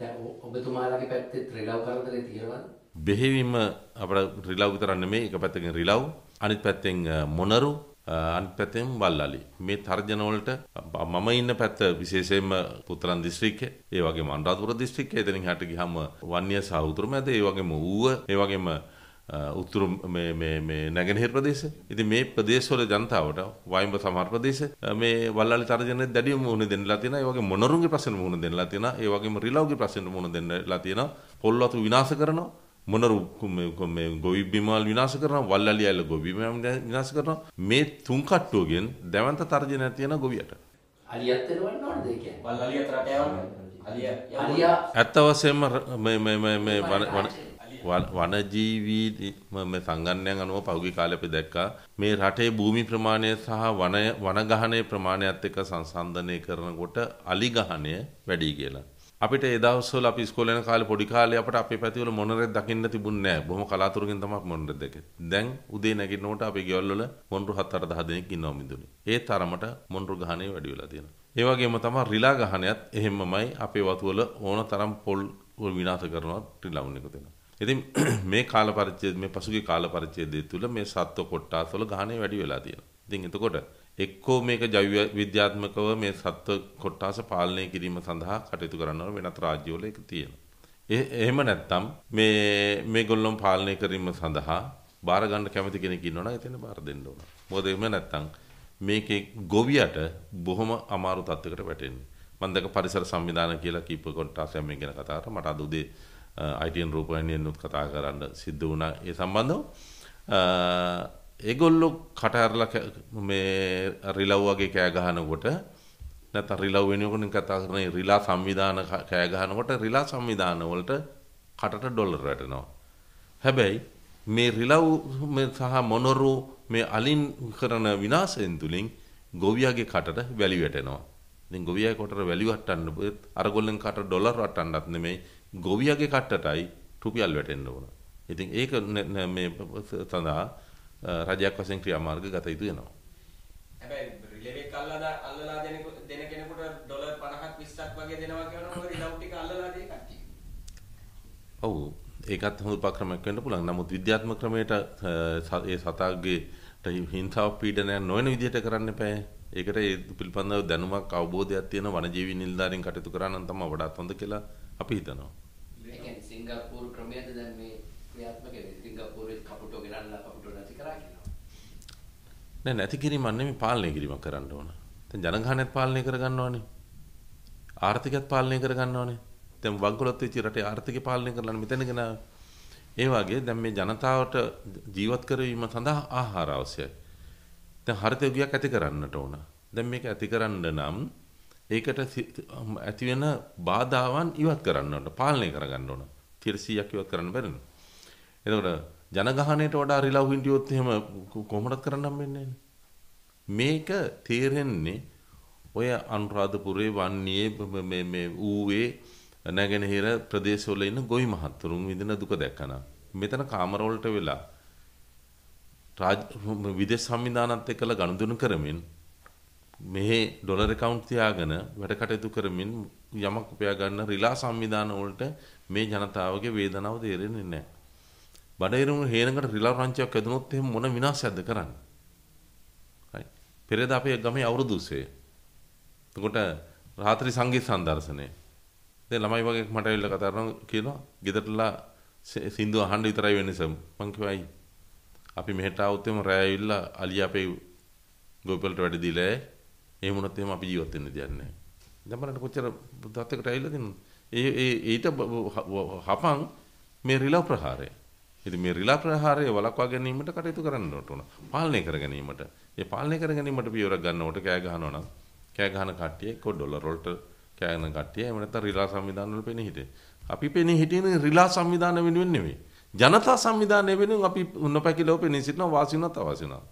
දැන් ඔබතුමාලගේ පැත්තේ රිලව් කරදරේ තියෙනවද? බෙහෙවින්ම අපිට රිලව් විතරක් නෙමෙයි එක පැත්තකින් රිලව් අනිත් පැත්තෙන් මොනරු අනිත් පැත්තෙන් වල්ලාලි මේ තර්ජන වලට මම ඉන්න පැත්ත විශේෂයෙන්ම පුත්තලන් දිස්ත්‍රික්කේ ඒ වගේම අනුරාධපුර දිස්ත්‍රික්කේ එතනින් හැට ගියම වන්‍ය සහ උතුරු මැද ඒ වගේම ඌව ඒ වගේම උතුරු නැගෙනහිර ප්‍රදේශ. ඉතින් මේ ප්‍රදේශවල ජනතාවට වයිඹ සමහර ප්‍රදේශ මේ වල්ලාලි තර්ජනය දැඩිව මුහුණ දෙන්නලා තියෙනවා. ඒ වගේ මොනරුන්ගේ ප්‍රශ්න මුහුණ දෙන්නලා තියෙනවා. ඒ වගේම රිලව්ගේ ප්‍රශ්න මුහුණ දෙන්නලා තියෙනවා. පොල්වතු විනාශ කරනවා. මොනරු ගොවි බිමල් විනාශ කරන වල්ලලි ඇල්ල ගොවිම විනාශ කරන මේ තුන් කට්ටුවගෙන් දැවන්ත තර්ජනය තියෙන ගොවියට. අලියත් දරුවන්න ඕනද ඒ කියන්නේ? වල්ලලි අතරට යවන්න. අලියා ඇත්ත වශයෙන්ම මේ මේ මේ වනජීවීම සංගන්නයන් අනුව පහුගිය කාලේ අපි දැක්කා මේ රටේ භූමි ප්‍රමාණය සහ වනය වනගහනයේ ප්‍රමාණයත් එක්ක සංසන්දනය කරනකොට අලිගහනය වැඩි කියලා. අපිට ඒ දවස්වල අපි ඉස්කෝලේ යන කාලේ පොඩි කාලේ අපිට අපේ පැතිවල මොනරෙක් දකින්න තිබුණේ නැහැ. බොහොම කලාතුරකින් තමයි මොනරෙක් දැකේ. දැන් උදේ නැගිටිනකොට අපේ ගෙවල් වල මොනරු 7 8 10 දෙනෙක් ඉන්නවා මිදුනේ. ඒ තරමට මොනරු ගහණය වැඩි වෙලා තියෙනවා. ඒ වගේම තමයි රිලා ගහණයත් එහෙමමයි අපේ වතුවල ඕන තරම් පොල් විනාශ කරනවා රිලවුන් එක දෙනවා. ඉතින් මේ කාල පරිච්ඡේද මේ පසුගිය කාල පරිච්ඡේදය තුළ මේ සත්ව කොටස් වල ගහණය වැඩි වෙලා තියෙනවා. ඉතින් එතකොට එක්කෝ මේක ජෛව විද්‍යාත්මකව මේ සත්ව කොටස් පාලනය කිරීම සඳහා කටයුතු කරනවා වෙනත් රාජ්‍යවල ඒක තියෙනවා. එහෙම නැත්නම් මේ මේගොල්ලොන් පාලනය කිරීම සඳහා බාර ගන්න කැමති කෙනෙක් ඉන්නවනම් එතන බාර දෙන්න ඕන. මොකද එහෙම නැත්නම් මේකේ ගොවියට බොහොම අමාරු තත්යකට වැටෙන්නේ. මම දැක පරිසර සංවිධාන කියලා කීප කොටසක් මේ ගැන කතා කරා. මට අද උදේ අයිටන් රූපයනයනුත් කතා කරන්න සිද්ධ වුණා ඒ සම්බන්ධව ඒගොල්ලො කටහරල මේ රිලව් වගේ කෑගහනකොට නැත රිලව් වෙනකනින් කතා කරන රිලා සංවිධාන කෑගහනකොට රිලා සංවිධානවලට කටට ඩොල්ලර් වැටනවා. හැබැයි මේ රිලව් සහ මොනොරු මේ අලින් කරන විනාශයෙන් තුලින් ගොවියාගේ කටට වැලි වැටෙනවා. ඉතින් ගොවියාගේ කටට වැලි වට්ටන්න අරගොල්ලන් කට ඩොලර් වට්ටන්නත් නෙමෙයි ගොවියගේ කට්ටටයි රුපියල් වැටෙන්න ඕන. ඉතින් ඒක මේ සඳහා රජයක් වශයෙන් ක්‍රියාමාර්ග ගත යුතු වෙනවා. හැබැයි රිලෙව් එක අල්ලලා අල්ලලා දෙන දෙන කෙනෙකුට ඩොලර් 50ක් 20ක් වගේ දෙනවා කියනකොට රිලව් ටික අල්ලලා දෙන කට්ටිය. ඔව් ඒකත් හොඳ උපක්‍රමයක් වෙන්න පුළුවන්. නමුත් විද්‍යාත්මක ක්‍රමයට ඒ සතාගේ හිංසාව පීඩනයක් නොවන විදිහට කරන්න එපා. ඒකට ඒ පිළිබඳව දැනුමක් අවබෝධයක් තියෙන වනජීවි නිලධාරීන් කටයුතු කරා නම් තමයි වඩාත් හොඳ කියලා අපි හිතනවා. ඒ කියන්නේ සිංගප්පූරු ක්‍රමයද දැන් මේ ක්‍රියාත්මක වෙන්නේ. සිංගප්පූරුවේ කපුටෝ ගෙනල්ලා කපුටෝ නැති කරා කියනවා. නෑ නැති කිරීමක් නෙමෙයි පාලනය කිරීමක් කරන්න ඕන. දැන් ජනගහනයත් පාලනය කරගන්න ඕනේ. ආර්ථිකයත් පාලනය කරගන්න ඕනේ. දැන් වංගලොත් වෙච්ච රටේ ආර්ථිකය පාලනය කරලා මෙතන ගෙනාවේ. ඒ වගේ දැන් මේ ජනතාවට ජීවත් කරවීම සඳහා ආහාර අවශ්‍යයි. දැන් හරිත යුගයක් ඇති කරන්නට ඕන. දැන් මේක ඇති කරන්න නම් ඒකට ඇති වෙන බාධාවන් ඉවත් කරන්න ඕන. පාලනය කරගන්න ඕන. 300ක් ඉවත් කරන්න බැරිනේ. එතකොට ජනගහනයට වඩා රිලව් හිටියොත් එහෙම කොහොමද කරන්නම් වෙන්නේ? මේක තේරෙන්නේ ඔය අනුරාධපුරේ වන්නේ මේ මේ ඌවේ නැගෙනහිර ප්‍රදේශවල ඉන්න ගොවි මහත්තුරුන් විඳින දුක දැක්කනා. මෙතන කාමරවලට වෙලා විදේශ සංවිධානත් එක්කලා ගනුදෙනු කරමින් මෙහි ඩොලර් account තියාගෙන වැඩ කටයුතු කරමින් යමක් උපයා ගන්න රිලා සංවිධාන වලට මේ ජනතාවගේ වේදනාව තේරෙන්නේ නැහැ. බඩේරුම හේනකට රිලා රංචියක් ඇදුනොත් එහෙම මොන විනාශයක්ද කරන්නේ? හරි. පෙරේද අපේ ගමේ අවුරුදුසේ. එතකොට රාත්‍රී සංගීත සම්දර්ශනේ දැන් ළමයි වගේ මට ඇවිල්ලා කතා කරනවා කියනවා ගෙදරලා සින්දු අහන්න විතරයි වෙන්නේ සම් මං කිව්වයි අපි මෙහෙට ආවොත් එම රෑ ඇවිල්ලා අලියා අපේ ගෝපල්ට වැඩ දීලා එහෙම වුණත් එහෙම අපි ජීවත් වෙන්න දෙයක් නැහැ දැන් බලන්න කොච්චර දත්තකට ඇවිල්ලා තියෙනවද ඒ ඒ ඊට හපන් මේ රිලව් ප්‍රහාරය ඉතින් මේ රිලා ප්‍රහාරය වළක්වා ගැනීමට කටයුතු කරන්නට ඕන. පාලනය කර ගැනීමට. ඒ පාලනය කර ගැනීමට පියවරක් ගන්නකොට කෑ ගහනවා නම් කෑ ගහන කට්ටිය කො ඩොලර් වලට කෑන කට්ටිය එහෙම නැත්නම් රිලා සංවිධාන වල පෙනී හිටියේ. අපි පෙනී හිටියේ රිලා සංවිධාන වෙනුවෙන් නෙමෙයි. ජනතා සංවිධානය වෙනුවෙන් අපි උන්නපැකිලව පෙනී සිටිනවා වාසිනාත් අවාසිනාත්.